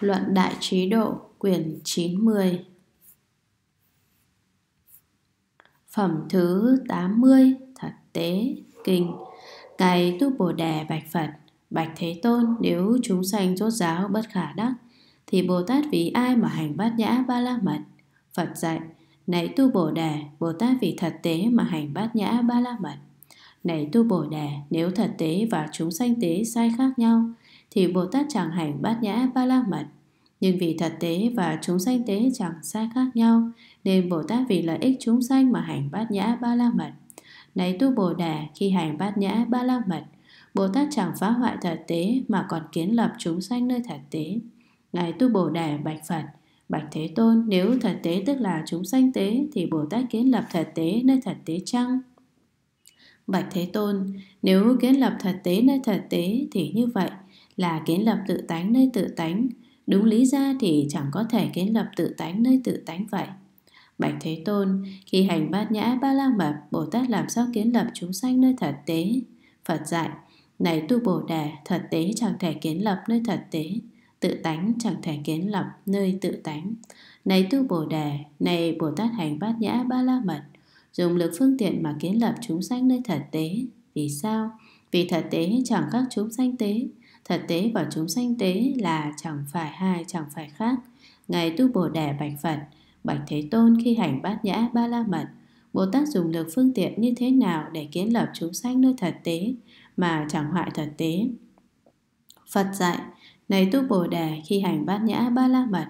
Luận Đại Trí Độ quyển 90 Phẩm thứ 80 Thật Tế Kinh Cày tu Bồ Đề Bạch Phật Bạch Thế Tôn nếu chúng sanh rốt giáo bất khả đắc Thì Bồ Tát vì ai mà hành bát nhã ba la mật Phật dạy Này tu Bồ Đề Bồ Tát vì thật tế mà hành bát nhã ba la mật Này tu Bồ Đề Nếu thật tế và chúng sanh tế sai khác nhau thì Bồ Tát chẳng hành bát nhã ba la mật. Nhưng vì thật tế và chúng sanh tế chẳng xa khác nhau, nên Bồ Tát vì lợi ích chúng sanh mà hành bát nhã ba la mật. Này tu Bồ Đà, khi hành bát nhã ba la mật, Bồ Tát chẳng phá hoại thật tế mà còn kiến lập chúng sanh nơi thật tế. Ngài tu Bồ Đà bạch Phật, bạch Thế Tôn, nếu thật tế tức là chúng sanh tế thì Bồ Tát kiến lập thật tế nơi thật tế chăng? Bạch Thế Tôn, nếu kiến lập thật tế nơi thật tế thì như vậy, là kiến lập tự tánh nơi tự tánh đúng lý ra thì chẳng có thể kiến lập tự tánh nơi tự tánh vậy bạch thế tôn khi hành bát nhã ba la mật bồ tát làm sao kiến lập chúng sanh nơi thật tế phật dạy này tu bồ đề thật tế chẳng thể kiến lập nơi thật tế tự tánh chẳng thể kiến lập nơi tự tánh này tu bồ đề này bồ tát hành bát nhã ba la mật dùng lực phương tiện mà kiến lập chúng sanh nơi thật tế vì sao vì thật tế chẳng các chúng sanh tế Thật tế và chúng sanh tế là chẳng phải hai chẳng phải khác. Ngài Tu Bồ Đà Bạch Phật, Bạch Thế Tôn khi hành bát nhã ba la mật, Bồ Tát dùng lực phương tiện như thế nào để kiến lập chúng sanh nơi thật tế mà chẳng hoại thật tế. Phật dạy, này Tu Bồ Đà khi hành bát nhã ba la mật,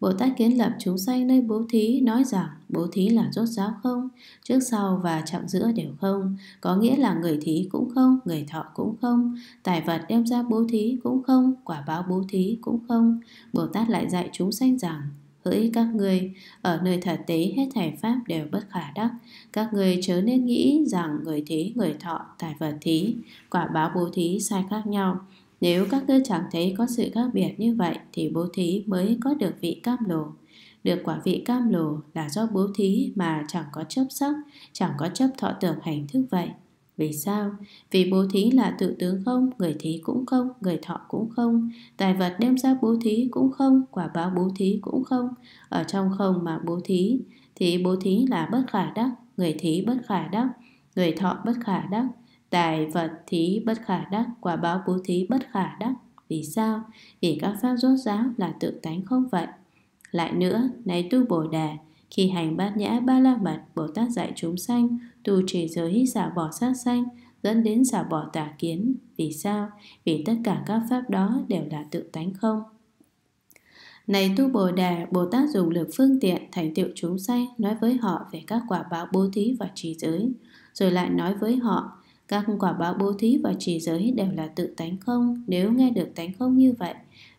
Bồ Tát kiến lập chúng sanh nơi bố thí nói rằng bố thí là rốt ráo không, trước sau và trọng giữa đều không, có nghĩa là người thí cũng không, người thọ cũng không, tài vật đem ra bố thí cũng không, quả báo bố thí cũng không. Bồ Tát lại dạy chúng sanh rằng hỡi các người ở nơi thật tế hết thảy pháp đều bất khả đắc các người chớ nên nghĩ rằng người thí người thọ tài vật thí quả báo bố thí sai khác nhau nếu các ngươi chẳng thấy có sự khác biệt như vậy thì bố thí mới có được vị cam lồ. Được quả vị cam lồ là do bố thí mà chẳng có chấp sắc, chẳng có chấp thọ tưởng hành thức vậy. Vì sao? Vì bố thí là tự tướng không, người thí cũng không, người thọ cũng không, tài vật đem ra bố thí cũng không, quả báo bố thí cũng không, ở trong không mà bố thí, thì bố thí là bất khả đắc, người thí bất khả đắc, người thọ bất khả đắc, tài vật thí bất khả đắc, quả báo bố thí bất khả đắc. Vì sao? Vì các pháp rốt ráo là tự tánh không vậy. Lại nữa, này tu Bồ Đà, khi hành bát nhã ba la mật, Bồ Tát dạy chúng sanh, tu trì giới hít xả bỏ sát sanh, dẫn đến xả bỏ tà kiến. Vì sao? Vì tất cả các pháp đó đều là tự tánh không. Này tu Bồ Đà, Bồ Tát dùng lực phương tiện thành tựu chúng sanh, nói với họ về các quả báo bố thí và trì giới, rồi lại nói với họ các quả báo bố thí và trì giới đều là tự tánh không Nếu nghe được tánh không như vậy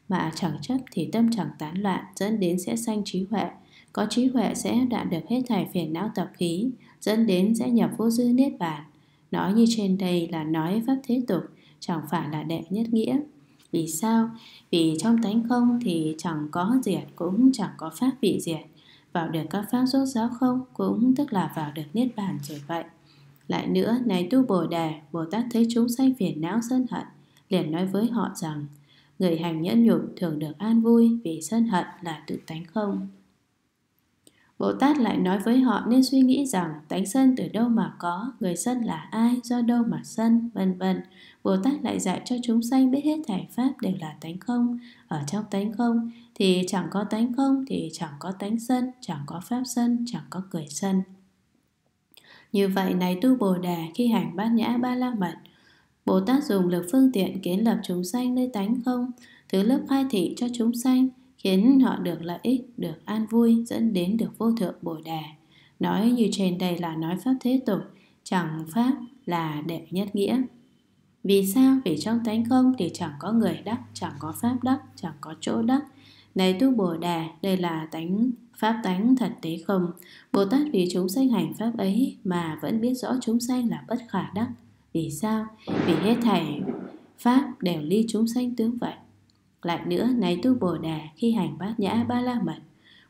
Mà chẳng chấp thì tâm chẳng tán loạn Dẫn đến sẽ sanh trí huệ Có trí huệ sẽ đạt được hết thảy phiền não tập khí Dẫn đến sẽ nhập vô dư niết bàn Nói như trên đây là nói pháp thế tục Chẳng phải là đệ nhất nghĩa Vì sao? Vì trong tánh không thì chẳng có diệt Cũng chẳng có pháp bị diệt Vào được các pháp rốt giáo không Cũng tức là vào được niết bàn rồi vậy lại nữa, này tu Bồ Đề, Bồ Tát thấy chúng sanh phiền não sân hận, liền nói với họ rằng, người hành nhẫn nhục thường được an vui vì sân hận là tự tánh không. Bồ Tát lại nói với họ nên suy nghĩ rằng tánh sân từ đâu mà có, người sân là ai, do đâu mà sân, vân vân. Bồ Tát lại dạy cho chúng sanh biết hết thảy pháp đều là tánh không, ở trong tánh không thì chẳng có tánh không thì chẳng có tánh sân, chẳng có pháp sân, chẳng có cười sân. Như vậy này tu Bồ Đà khi hành bát nhã ba la mật Bồ Tát dùng lực phương tiện kiến lập chúng sanh nơi tánh không Thứ lớp khai thị cho chúng sanh Khiến họ được lợi ích, được an vui dẫn đến được vô thượng Bồ Đà Nói như trên đây là nói Pháp thế tục Chẳng Pháp là đệ nhất nghĩa vì sao? Vì trong tánh không thì chẳng có người đắc, chẳng có pháp đắc, chẳng có chỗ đắc. Này tu Bồ Đà, đây là tánh Pháp tánh thật tế không? Bồ Tát vì chúng sanh hành pháp ấy mà vẫn biết rõ chúng sanh là bất khả đắc. Vì sao? Vì hết thảy Pháp đều ly chúng sanh tướng vậy. Lại nữa, này tu Bồ Đà khi hành bát nhã ba la mật,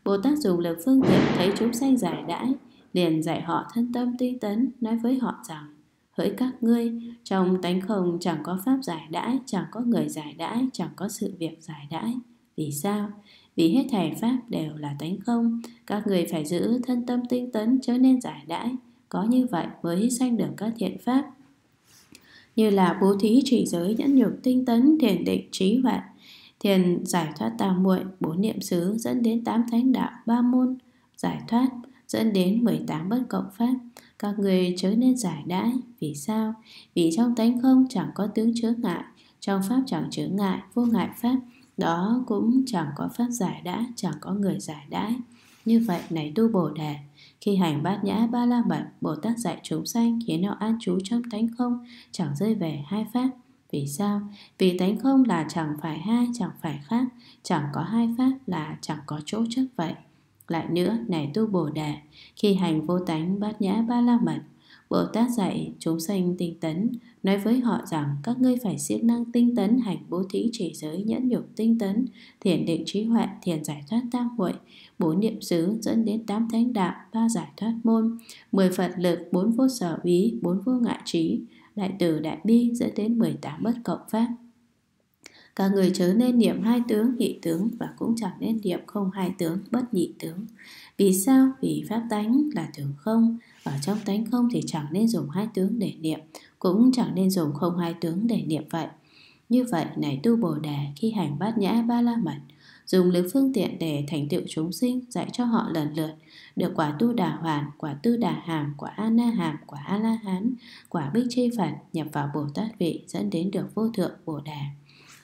Bồ Tát dùng lực phương tiện thấy chúng sanh giải đãi, liền dạy họ thân tâm tinh tấn, nói với họ rằng, hỡi các ngươi, trong tánh không chẳng có pháp giải đãi, chẳng có người giải đãi, chẳng có sự việc giải đãi. Vì sao? vì hết thảy pháp đều là tánh không các người phải giữ thân tâm tinh tấn chớ nên giải đãi có như vậy mới sanh được các thiện pháp như là bố thí chỉ giới nhẫn nhục tinh tấn thiền định trí huệ thiền giải thoát tà muội bốn niệm xứ dẫn đến tám thánh đạo ba môn giải thoát dẫn đến 18 bất cộng pháp các người chớ nên giải đãi vì sao vì trong tánh không chẳng có tướng chứa ngại trong pháp chẳng chứa ngại vô ngại pháp đó cũng chẳng có pháp giải đã chẳng có người giải đãi như vậy này tu bồ đề khi hành bát nhã ba la mật bồ tát dạy chúng sanh khiến họ an trú trong tánh không chẳng rơi về hai pháp vì sao? Vì tánh không là chẳng phải hai, chẳng phải khác, chẳng có hai pháp là chẳng có chỗ chấp vậy. Lại nữa, này tu Bồ Đề, khi hành vô tánh bát nhã ba la mật, Bồ Tát dạy chúng sanh tinh tấn, nói với họ rằng các ngươi phải siêng năng tinh tấn hành bố thí chỉ giới nhẫn nhục tinh tấn, thiền định trí huệ, thiền giải thoát tam huệ bốn niệm xứ dẫn đến tám thánh đạo, ba giải thoát môn, mười phật lực, bốn vô sở ý, bốn vô ngại trí, đại từ đại bi dẫn đến mười tám bất cộng pháp. Các người chớ nên niệm hai tướng nhị tướng và cũng chẳng nên niệm không hai tướng bất nhị tướng. Vì sao? Vì pháp tánh là tưởng không. Ở trong tánh không thì chẳng nên dùng hai tướng để niệm, cũng chẳng nên dùng không hai tướng để niệm vậy. Như vậy, này tu Bồ Đề khi hành bát nhã ba la mật, dùng lực phương tiện để thành tựu chúng sinh dạy cho họ lần lượt được quả tu đà hoàn quả tư đà hàm quả a na hàm quả a la hán quả bích chi phật nhập vào bồ tát vị dẫn đến được vô thượng bồ đề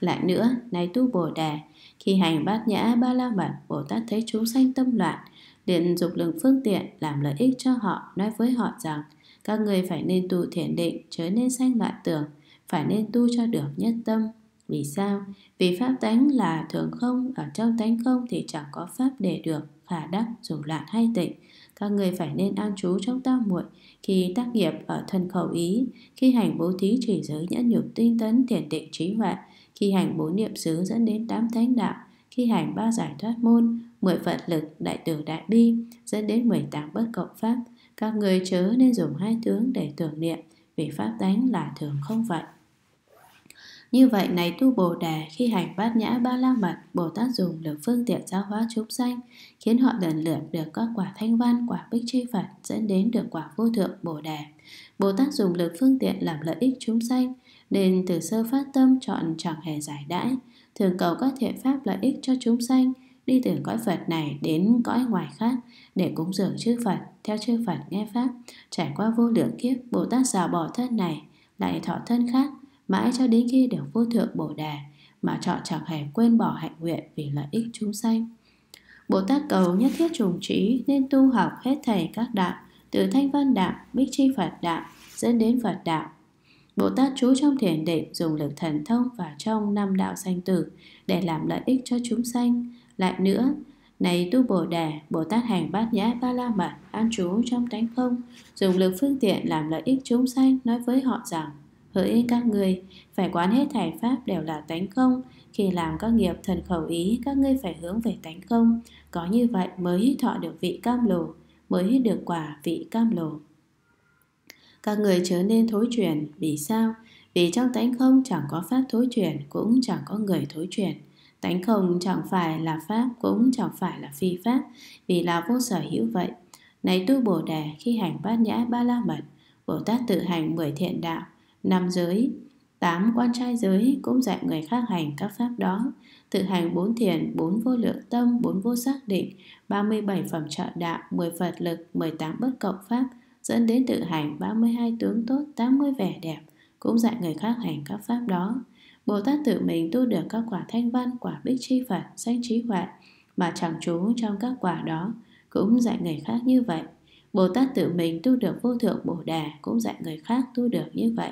lại nữa, này tu Bồ đề khi hành bát nhã ba la mật, Bồ Tát thấy chúng sanh tâm loạn, liền dục lượng phương tiện làm lợi ích cho họ, nói với họ rằng các người phải nên tu thiền định, chớ nên sanh loạn tưởng, phải nên tu cho được nhất tâm. Vì sao? Vì pháp tánh là thường không, ở trong tánh không thì chẳng có pháp để được, khả đắc, dù loạn hay tịnh. Các người phải nên an trú trong tam muội khi tác nghiệp ở thân khẩu ý, khi hành bố thí chỉ giới nhẫn nhục tinh tấn thiền định trí huệ, khi hành bốn niệm xứ dẫn đến tám thánh đạo, khi hành ba giải thoát môn, mười phật lực, đại từ đại bi, dẫn đến mười 18 bất cộng pháp. Các người chớ nên dùng hai tướng để tưởng niệm, vì pháp tánh là thường không vậy. Như vậy này tu Bồ Đề khi hành bát nhã ba la mật, Bồ Tát dùng được phương tiện giáo hóa chúng sanh, khiến họ lần lượt được các quả thanh văn, quả bích chi Phật, dẫn đến được quả vô thượng Bồ Đề. Bồ Tát dùng lực phương tiện làm lợi ích chúng sanh, nên từ sơ phát tâm chọn chẳng hề giải đãi, thường cầu các thiện pháp lợi ích cho chúng sanh, đi từ cõi Phật này đến cõi ngoài khác để cúng dường chư Phật, theo chư Phật nghe Pháp, trải qua vô lượng kiếp, Bồ Tát xả bỏ thân này, lại thọ thân khác, mãi cho đến khi được vô thượng Bồ Đà, mà chọn chẳng hề quên bỏ hạnh nguyện vì lợi ích chúng sanh. Bồ Tát cầu nhất thiết trùng trí nên tu học hết thầy các đạo, từ thanh văn đạo, bích chi Phật đạo, dẫn đến Phật đạo, Bồ Tát trú trong thiền định dùng lực thần thông và trong năm đạo sanh tử để làm lợi ích cho chúng sanh. Lại nữa, này tu Bồ Đề, Bồ Tát hành bát nhã ba la mật, an trú trong tánh không, dùng lực phương tiện làm lợi ích chúng sanh, nói với họ rằng, hỡi các người phải quán hết thảy pháp đều là tánh không, khi làm các nghiệp thần khẩu ý, các ngươi phải hướng về tánh không, có như vậy mới thọ được vị cam lồ, mới được quả vị cam lồ. Các người trở nên thối chuyển Vì sao? Vì trong tánh không chẳng có pháp thối chuyển Cũng chẳng có người thối chuyển Tánh không chẳng phải là pháp Cũng chẳng phải là phi pháp Vì là vô sở hữu vậy Này tu Bồ Đề khi hành bát nhã ba la mật Bồ Tát tự hành mười thiện đạo Năm giới Tám quan trai giới cũng dạy người khác hành các pháp đó Tự hành bốn thiền, bốn vô lượng tâm, bốn vô xác định 37 phẩm trợ đạo, 10 Phật lực, 18 bất cộng pháp dẫn đến tự hành 32 tướng tốt, 80 vẻ đẹp, cũng dạy người khác hành các pháp đó. Bồ Tát tự mình tu được các quả thanh văn, quả bích chi Phật, sanh trí huệ mà chẳng trú trong các quả đó, cũng dạy người khác như vậy. Bồ Tát tự mình tu được vô thượng Bồ Đà cũng dạy người khác tu được như vậy.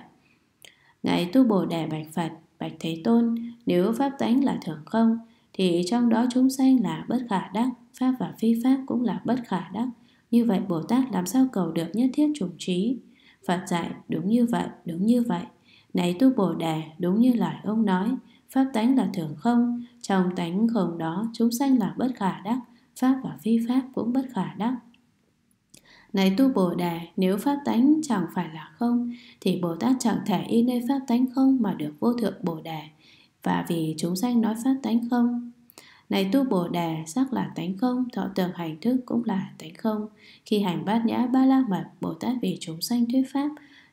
Ngài tu Bồ Đà Bạch Phật, Bạch Thế Tôn, nếu pháp tánh là thường không, thì trong đó chúng sanh là bất khả đắc, pháp và phi pháp cũng là bất khả đắc, như vậy Bồ Tát làm sao cầu được nhất thiết trùng trí? Phật dạy, đúng như vậy, đúng như vậy. Này tu Bồ Đề, đúng như lời ông nói, Pháp tánh là thường không, trong tánh không đó chúng sanh là bất khả đắc, Pháp và phi Pháp cũng bất khả đắc. Này tu Bồ Đề, nếu Pháp tánh chẳng phải là không, thì Bồ Tát chẳng thể y nơi Pháp tánh không mà được vô thượng Bồ Đề. Và vì chúng sanh nói Pháp tánh không, này tu bồ đà sắc là tánh không thọ tưởng hành thức cũng là tánh không khi hành bát nhã ba la mật bồ tát vì chúng sanh thuyết pháp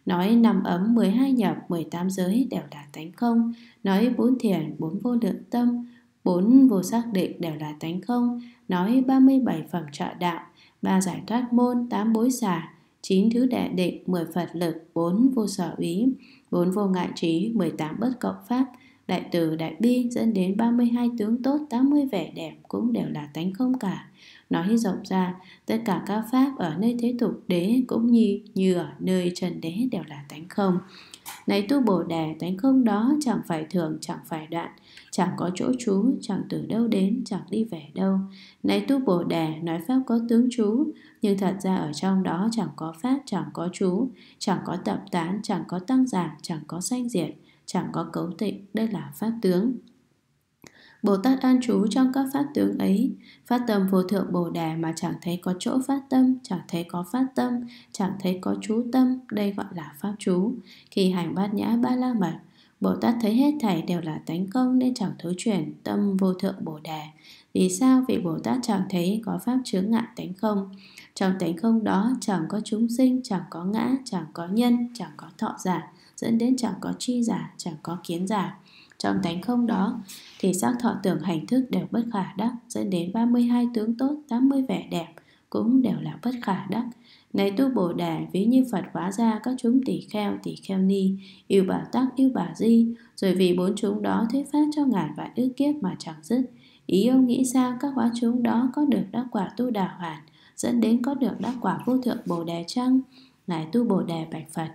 nói năm ấm 12 nhập 18 giới đều là tánh không nói bốn thiền bốn vô lượng tâm bốn vô xác định đều là tánh không nói 37 phẩm trợ đạo ba giải thoát môn tám bối xả chín thứ đệ định 10 phật lực bốn vô sở ý bốn vô ngại trí 18 bất cộng pháp Đại từ đại bi dẫn đến 32 tướng tốt, 80 vẻ đẹp cũng đều là tánh không cả. Nói rộng ra, tất cả các pháp ở nơi thế tục đế cũng như, như ở nơi trần đế đều là tánh không. Này tu Bồ Đề, tánh không đó chẳng phải thường, chẳng phải đoạn, chẳng có chỗ trú, chẳng từ đâu đến, chẳng đi về đâu. Này tu Bồ Đề, nói Pháp có tướng trú, nhưng thật ra ở trong đó chẳng có Pháp, chẳng có trú, chẳng có tập tán, chẳng có tăng giảm, chẳng có sanh diệt chẳng có cấu tịnh, đây là pháp tướng. Bồ Tát an trú trong các pháp tướng ấy, phát tâm vô thượng Bồ đề mà chẳng thấy có chỗ phát tâm, chẳng thấy có phát tâm, chẳng thấy có chú tâm, đây gọi là pháp chú. Khi hành bát nhã ba la mật, Bồ Tát thấy hết thảy đều là tánh công nên chẳng thối chuyển tâm vô thượng Bồ đề. Vì sao? vị Bồ Tát chẳng thấy có pháp chướng ngại tánh không. Trong tánh không đó chẳng có chúng sinh, chẳng có ngã, chẳng có nhân, chẳng có thọ giả dẫn đến chẳng có chi giả chẳng có kiến giả trong tánh không đó thì sắc thọ tưởng hành thức đều bất khả đắc dẫn đến 32 tướng tốt 80 vẻ đẹp cũng đều là bất khả đắc này tu bồ đề ví như phật hóa ra các chúng tỷ kheo tỷ kheo ni yêu bà tắc yêu bà di rồi vì bốn chúng đó thuyết pháp cho ngàn vạn ức kiếp mà chẳng dứt ý ông nghĩ sao các hóa chúng đó có được đắc quả tu đà hoàn dẫn đến có được đắc quả vô thượng bồ đề chăng ngài tu bồ đề bạch phật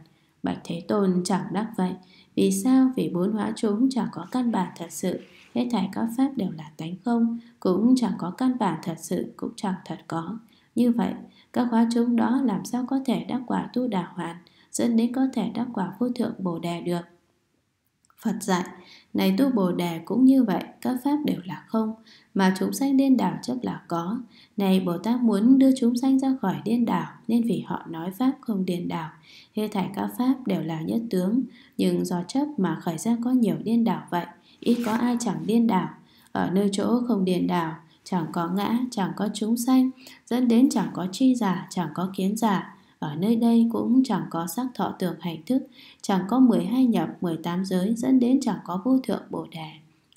Bạch Thế Tôn chẳng đắc vậy Vì sao? Vì bốn hóa chúng chẳng có căn bản thật sự Hết thảy các pháp đều là tánh không Cũng chẳng có căn bản thật sự Cũng chẳng thật có Như vậy, các hóa chúng đó làm sao có thể đắc quả tu đà hoàn Dẫn đến có thể đắc quả vô thượng bồ đề được Phật dạy này tu Bồ Đề cũng như vậy, các pháp đều là không, mà chúng sanh điên đảo chấp là có. Này Bồ Tát muốn đưa chúng sanh ra khỏi điên đảo, nên vì họ nói pháp không điên đảo. Hê thải các pháp đều là nhất tướng, nhưng do chấp mà khởi ra có nhiều điên đảo vậy, ít có ai chẳng điên đảo. Ở nơi chỗ không điên đảo, chẳng có ngã, chẳng có chúng sanh, dẫn đến chẳng có chi giả, chẳng có kiến giả, ở nơi đây cũng chẳng có sắc thọ tưởng hành thức, chẳng có 12 nhập 18 giới dẫn đến chẳng có vô thượng bồ đề.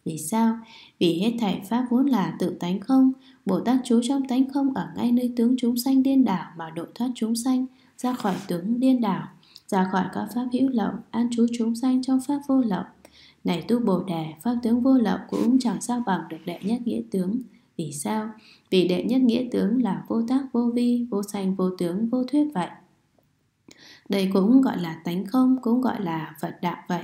Vì sao? Vì hết thảy pháp vốn là tự tánh không, Bồ Tát trú trong tánh không ở ngay nơi tướng chúng sanh điên đảo mà độ thoát chúng sanh, ra khỏi tướng điên đảo, ra khỏi các pháp hữu lậu, an trú chúng sanh trong pháp vô lậu. Này tu Bồ Đề, pháp tướng vô lậu cũng chẳng sao bằng được đệ nhất nghĩa tướng. Vì sao? Vì đệ nhất nghĩa tướng là vô tác vô vi, vô sanh vô tướng, vô thuyết vậy. Đây cũng gọi là tánh không, cũng gọi là Phật đạo vậy.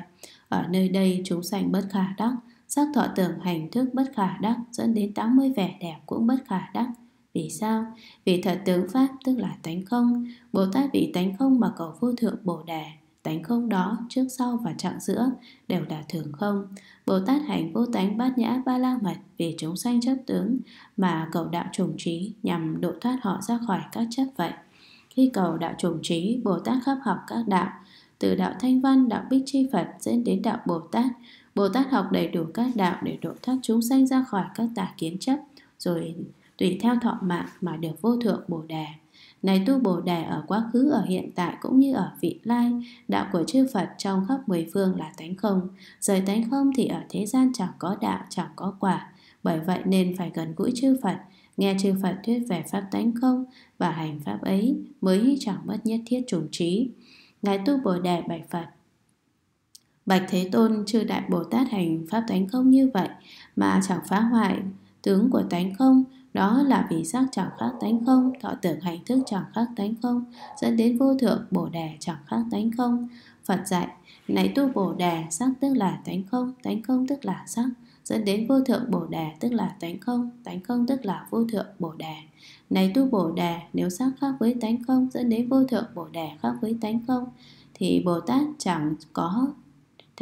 Ở nơi đây chúng sanh bất khả đắc, sắc thọ tưởng hành thức bất khả đắc dẫn đến 80 vẻ đẹp cũng bất khả đắc. Vì sao? Vì thật tướng Pháp tức là tánh không, Bồ Tát vì tánh không mà cầu vô thượng Bồ Đề. Tánh không đó, trước sau và trạng giữa đều là thường không. Bồ Tát hành vô tánh bát nhã ba la mật vì chúng sanh chấp tướng mà cầu đạo trùng trí nhằm độ thoát họ ra khỏi các chấp vậy. Khi cầu đạo trùng trí, Bồ Tát khắp học các đạo, từ đạo Thanh Văn, đạo Bích Chi Phật dẫn đến đạo Bồ Tát. Bồ Tát học đầy đủ các đạo để độ thoát chúng sanh ra khỏi các tà kiến chấp, rồi tùy theo thọ mạng mà được vô thượng Bồ Đề. Này tu Bồ Đề ở quá khứ, ở hiện tại cũng như ở vị lai, đạo của chư Phật trong khắp mười phương là tánh không. Rời tánh không thì ở thế gian chẳng có đạo, chẳng có quả. Bởi vậy nên phải gần gũi chư Phật, nghe chư Phật thuyết về pháp tánh không và hành pháp ấy mới chẳng mất nhất thiết trùng trí. Ngài tu Bồ Đề bạch Phật Bạch Thế Tôn chư Đại Bồ Tát hành pháp tánh không như vậy mà chẳng phá hoại tướng của tánh không đó là vì sắc chẳng khác tánh không, thọ tưởng hành thức chẳng khác tánh không, dẫn đến vô thượng bồ đề chẳng khác tánh không. Phật dạy, này tu bồ đề, sắc tức là tánh không, tánh không tức là sắc, dẫn đến vô thượng bồ đề tức là tánh không, tánh không tức là vô thượng bồ đề. Này tu bồ đề, nếu sắc khác với tánh không dẫn đến vô thượng bồ đề khác với tánh không, thì Bồ Tát chẳng có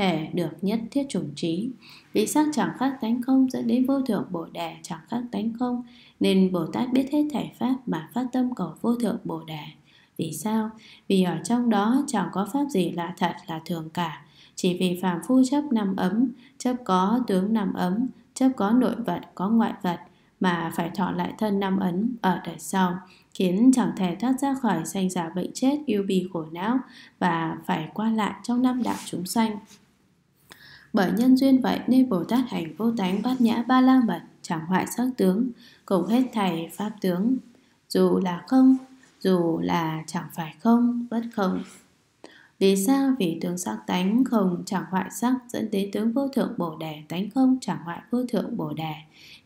thể được nhất thiết chủng trí vì sắc chẳng khác tánh không dẫn đến vô thượng bồ đề chẳng khác tánh không nên bồ tát biết hết thể pháp mà phát tâm cầu vô thượng bồ đề vì sao vì ở trong đó chẳng có pháp gì là thật là thường cả chỉ vì phàm phu chấp năm ấm chấp có tướng năm ấm chấp có nội vật có ngoại vật mà phải thọ lại thân năm ấn ở đời sau khiến chẳng thể thoát ra khỏi sanh già bệnh chết yêu bì khổ não và phải qua lại trong năm đạo chúng sanh bởi nhân duyên vậy nên Bồ Tát hành vô tánh bát nhã ba la mật, chẳng hoại sắc tướng, cùng hết thầy pháp tướng. Dù là không, dù là chẳng phải không, bất không. Vì sao? Vì tướng sắc tánh không chẳng hoại sắc dẫn đến tướng vô thượng bồ đề tánh không chẳng hoại vô thượng bồ đề.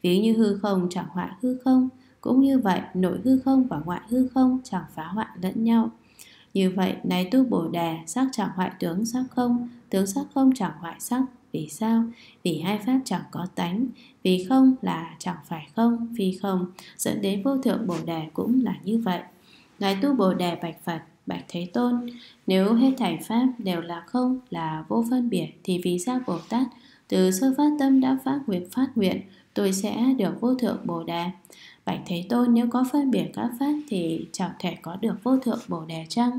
Ví như hư không chẳng hoại hư không, cũng như vậy nội hư không và ngoại hư không chẳng phá hoại lẫn nhau. Như vậy, này tu Bồ Đề, sắc chẳng hoại tướng sắc không, tướng sắc không chẳng hoại sắc. Vì sao? Vì hai pháp chẳng có tánh, vì không là chẳng phải không, vì không, dẫn đến vô thượng Bồ Đề cũng là như vậy. Ngài tu Bồ Đề bạch Phật, bạch Thế Tôn, nếu hết thảy pháp đều là không, là vô phân biệt, thì vì sao Bồ Tát từ sơ phát tâm đã phát nguyện phát nguyện, tôi sẽ được vô thượng Bồ Đề. Bạch Thế Tôn nếu có phân biệt các pháp thì chẳng thể có được vô thượng Bồ Đề chăng?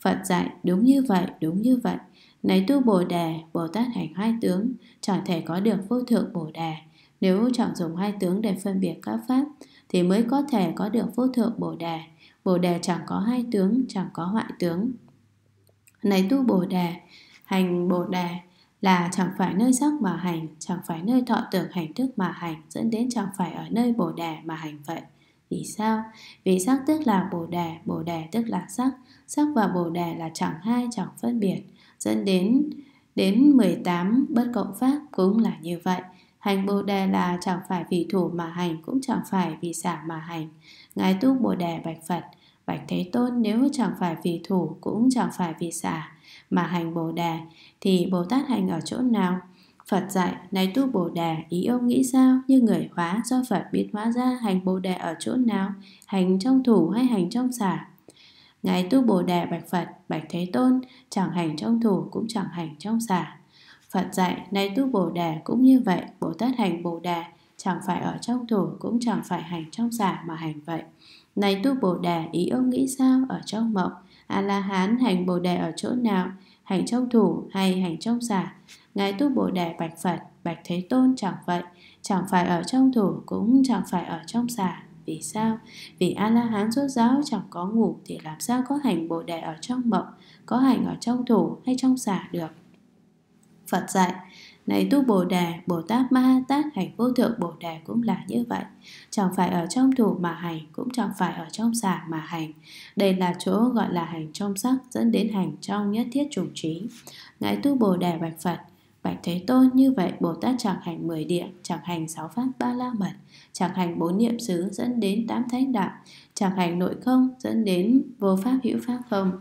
Phật dạy đúng như vậy, đúng như vậy. Này tu Bồ Đề, Bồ Tát hành hai tướng, chẳng thể có được vô thượng Bồ Đề. Nếu chẳng dùng hai tướng để phân biệt các pháp, thì mới có thể có được vô thượng Bồ Đề. Bồ Đề chẳng có hai tướng, chẳng có hoại tướng. Này tu Bồ Đề, hành Bồ Đề, là chẳng phải nơi sắc mà hành, chẳng phải nơi thọ tưởng hành thức mà hành, dẫn đến chẳng phải ở nơi bồ đề mà hành vậy. Vì sao? Vì sắc tức là bồ đề, bồ đề tức là sắc, sắc và bồ đề là chẳng hai chẳng phân biệt, dẫn đến đến 18 bất cộng pháp cũng là như vậy. Hành Bồ Đề là chẳng phải vì thủ mà hành cũng chẳng phải vì xả mà hành. Ngài tu Bồ Đề bạch Phật, Bạch Thế Tôn nếu chẳng phải vì thủ cũng chẳng phải vì xả mà hành Bồ đề thì Bồ Tát hành ở chỗ nào? Phật dạy, này tu Bồ đề ý ông nghĩ sao? Như người hóa do Phật biết hóa ra hành Bồ đề ở chỗ nào? Hành trong thủ hay hành trong xả? Ngài tu Bồ đề bạch Phật, bạch Thế Tôn, chẳng hành trong thủ cũng chẳng hành trong xả. Phật dạy, này tu Bồ đề cũng như vậy, Bồ Tát hành Bồ đề chẳng phải ở trong thủ cũng chẳng phải hành trong xả mà hành vậy. Này tu Bồ Đà, ý ông nghĩ sao ở trong mộng? A-la-hán hành Bồ đà ở chỗ nào? Hành trong thủ hay hành trong giả? Ngài tu Bồ đà bạch Phật, bạch Thế Tôn chẳng vậy. Chẳng phải ở trong thủ cũng chẳng phải ở trong giả. Vì sao? Vì A-la-hán xuất giáo chẳng có ngủ thì làm sao có hành Bồ đà ở trong mộng, có hành ở trong thủ hay trong giả được? Phật dạy, này tu bồ đà bồ tát ma ha tát hành vô thượng bồ đà cũng là như vậy chẳng phải ở trong thủ mà hành cũng chẳng phải ở trong xả mà hành đây là chỗ gọi là hành trong sắc dẫn đến hành trong nhất thiết trùng trí ngài tu bồ đà bạch phật Bạch Thế Tôn như vậy Bồ Tát chẳng hành 10 địa, chẳng hành 6 pháp ba la mật, chẳng hành bốn niệm xứ dẫn đến tám thánh đạo, chẳng hành nội không dẫn đến vô pháp hữu pháp không.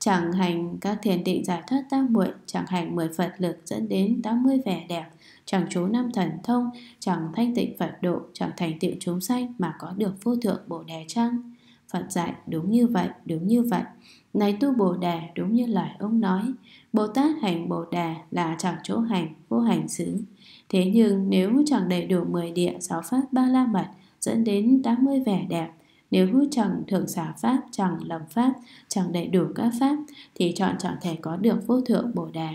Chẳng hành các thiền định giải thoát tam muội, chẳng hành mười Phật lực dẫn đến tám mươi vẻ đẹp, chẳng chú năm thần thông, chẳng thanh tịnh Phật độ, chẳng thành tựu chúng sanh mà có được vô thượng Bồ Đề Trăng. Phật dạy đúng như vậy, đúng như vậy. Này tu Bồ Đề đúng như lời ông nói, Bồ Tát hành Bồ Đề là chẳng chỗ hành, vô hành xứ. Thế nhưng nếu chẳng đầy đủ mười địa, sáu pháp ba la mật, dẫn đến tám mươi vẻ đẹp, nếu chẳng thượng xả pháp, chẳng lầm pháp, chẳng đầy đủ các pháp, thì chọn chẳng thể có được vô thượng bồ đà.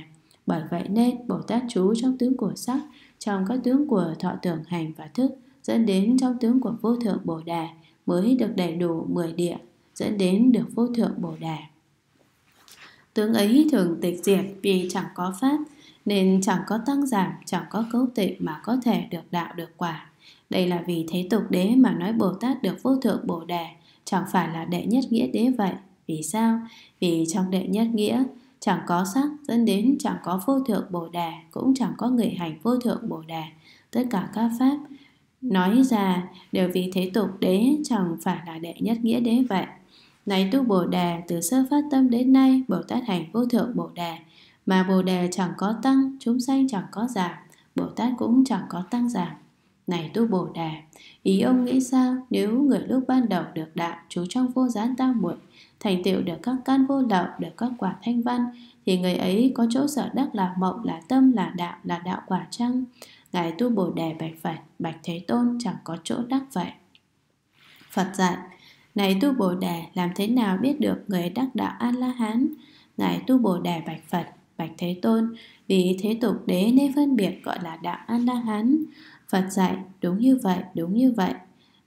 Bởi vậy nên Bồ Tát trú trong tướng của sắc, trong các tướng của thọ tưởng hành và thức, dẫn đến trong tướng của vô thượng bồ đà mới được đầy đủ mười địa, dẫn đến được vô thượng bồ đà. Tướng ấy thường tịch diệt vì chẳng có pháp, nên chẳng có tăng giảm, chẳng có cấu tịnh mà có thể được đạo được quả. Đây là vì thế tục đế mà nói Bồ Tát được vô thượng Bồ Đề, chẳng phải là đệ nhất nghĩa đế vậy. Vì sao? Vì trong đệ nhất nghĩa chẳng có sắc dẫn đến chẳng có vô thượng Bồ Đề, cũng chẳng có người hành vô thượng Bồ Đề. Tất cả các pháp nói ra đều vì thế tục đế chẳng phải là đệ nhất nghĩa đế vậy. Này tu Bồ Đề, từ sơ phát tâm đến nay, Bồ Tát hành vô thượng Bồ Đề, mà Bồ Đề chẳng có tăng, chúng sanh chẳng có giảm, Bồ Tát cũng chẳng có tăng giảm. Này tu Bồ Đề, ý ông nghĩ sao nếu người lúc ban đầu được đạo trú trong vô gián tam muội, thành tựu được các căn vô lậu, được các quả thanh văn, thì người ấy có chỗ sở đắc là mộng, là tâm, là đạo, là đạo quả chăng Ngài tu Bồ Đề bạch Phật, bạch Thế Tôn chẳng có chỗ đắc vậy. Phật dạy, này tu Bồ Đề, làm thế nào biết được người đắc đạo A-la-hán? Ngài tu Bồ Đề bạch Phật, Bạch Thế Tôn, vì thế tục đế nên phân biệt gọi là đạo An La Hán. Phật dạy, đúng như vậy, đúng như vậy.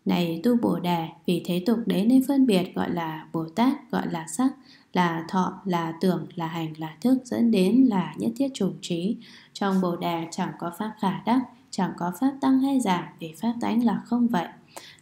Này tu Bồ Đề, vì thế tục đế nên phân biệt gọi là Bồ Tát, gọi là sắc, là thọ, là tưởng, là hành, là thức dẫn đến là nhất thiết trùng trí. Trong Bồ Đề chẳng có pháp khả đắc, chẳng có pháp tăng hay giảm vì pháp tánh là không vậy.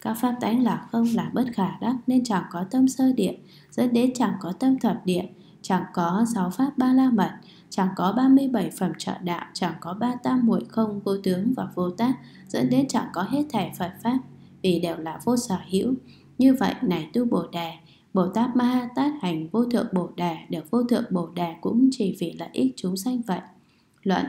Các pháp tánh là không là bất khả đắc nên chẳng có tâm sơ địa, dẫn đến chẳng có tâm thập địa, chẳng có sáu pháp ba la mật, chẳng có 37 phẩm trợ đạo, chẳng có ba tam muội không, vô tướng và vô tác, dẫn đến chẳng có hết thảy Phật Pháp, vì đều là vô sở hữu. Như vậy, này tu Bồ Đề, Bồ Tát Ma Tát hành vô thượng Bồ Đề, đều vô thượng Bồ Đề cũng chỉ vì lợi ích chúng sanh vậy. Luận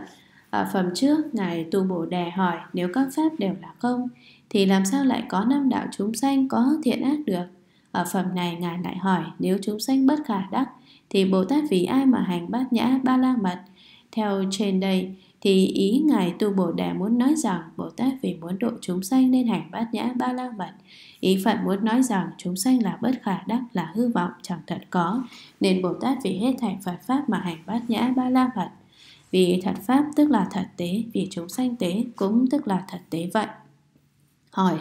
ở phẩm trước, Ngài Tu Bồ Đề hỏi nếu các pháp đều là không, thì làm sao lại có năm đạo chúng sanh có thiện ác được? Ở phẩm này, Ngài lại hỏi nếu chúng sanh bất khả đắc, thì Bồ Tát vì ai mà hành bát nhã ba la mật. Theo trên đây thì ý Ngài Tu Bồ Đà muốn nói rằng Bồ Tát vì muốn độ chúng sanh nên hành bát nhã ba la mật. Ý Phật muốn nói rằng chúng sanh là bất khả đắc, là hư vọng, chẳng thật có. Nên Bồ Tát vì hết thảy Phật Pháp mà hành bát nhã ba la mật. Vì thật Pháp tức là thật tế, vì chúng sanh tế cũng tức là thật tế vậy hỏi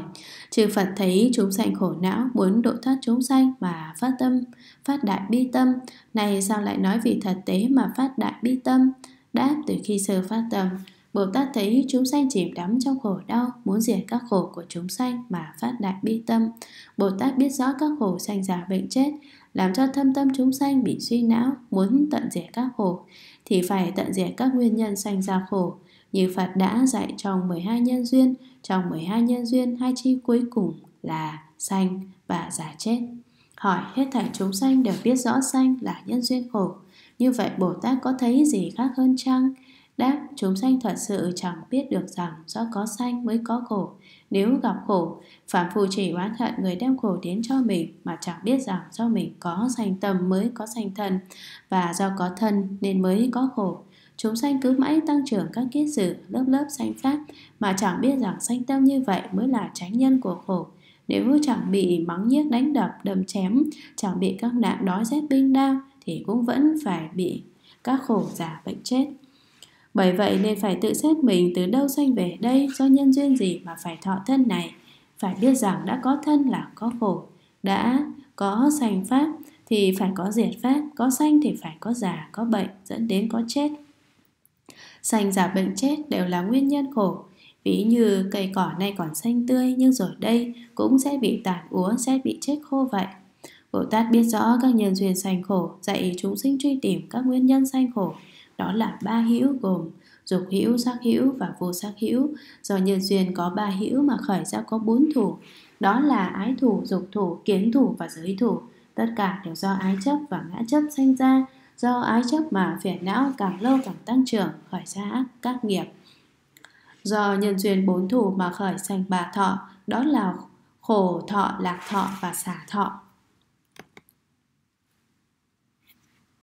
chư phật thấy chúng sanh khổ não muốn độ thoát chúng sanh mà phát tâm phát đại bi tâm này sao lại nói vì thật tế mà phát đại bi tâm đáp từ khi sơ phát tâm Bồ Tát thấy chúng sanh chìm đắm trong khổ đau, muốn diệt các khổ của chúng sanh mà phát đại bi tâm. Bồ Tát biết rõ các khổ sanh già bệnh chết, làm cho thâm tâm chúng sanh bị suy não, muốn tận diệt các khổ, thì phải tận diệt các nguyên nhân sanh ra khổ, như Phật đã dạy trong 12 nhân duyên, trong 12 nhân duyên hai chi cuối cùng là sanh và giả chết. Hỏi hết thảy chúng sanh đều biết rõ sanh là nhân duyên khổ. Như vậy Bồ Tát có thấy gì khác hơn chăng? Đáp, chúng sanh thật sự chẳng biết được rằng do có sanh mới có khổ. Nếu gặp khổ, Phạm Phù chỉ oán thận người đem khổ đến cho mình mà chẳng biết rằng do mình có sanh tâm mới có sanh thân và do có thân nên mới có khổ. Chúng sanh cứ mãi tăng trưởng các kiết sử, lớp lớp sanh pháp, mà chẳng biết rằng sanh tâm như vậy mới là tránh nhân của khổ. Nếu chẳng bị mắng nhiếc đánh đập, đâm chém, chẳng bị các nạn đói rét binh đao, thì cũng vẫn phải bị các khổ giả bệnh chết. Bởi vậy nên phải tự xét mình từ đâu sanh về đây, do nhân duyên gì mà phải thọ thân này. Phải biết rằng đã có thân là có khổ, đã có sanh pháp thì phải có diệt pháp, có sanh thì phải có già, có bệnh, dẫn đến có chết. Sanh giả bệnh chết đều là nguyên nhân khổ Ví như cây cỏ này còn xanh tươi nhưng rồi đây cũng sẽ bị tàn úa, sẽ bị chết khô vậy. Bồ Tát biết rõ các nhân duyên sanh khổ, dạy chúng sinh truy tìm các nguyên nhân sanh khổ. Đó là ba hữu gồm dục hữu, sắc hữu và vô sắc hữu. Do nhân duyên có ba hữu mà khởi ra có bốn thủ. Đó là ái thủ, dục thủ, kiến thủ và giới thủ. Tất cả đều do ái chấp và ngã chấp sanh ra, do ái chấp mà phiền não càng lâu càng tăng trưởng, khởi ra ác các nghiệp. Do nhân duyên bốn thủ mà khởi sanh bà thọ, đó là khổ thọ, lạc thọ và xả thọ.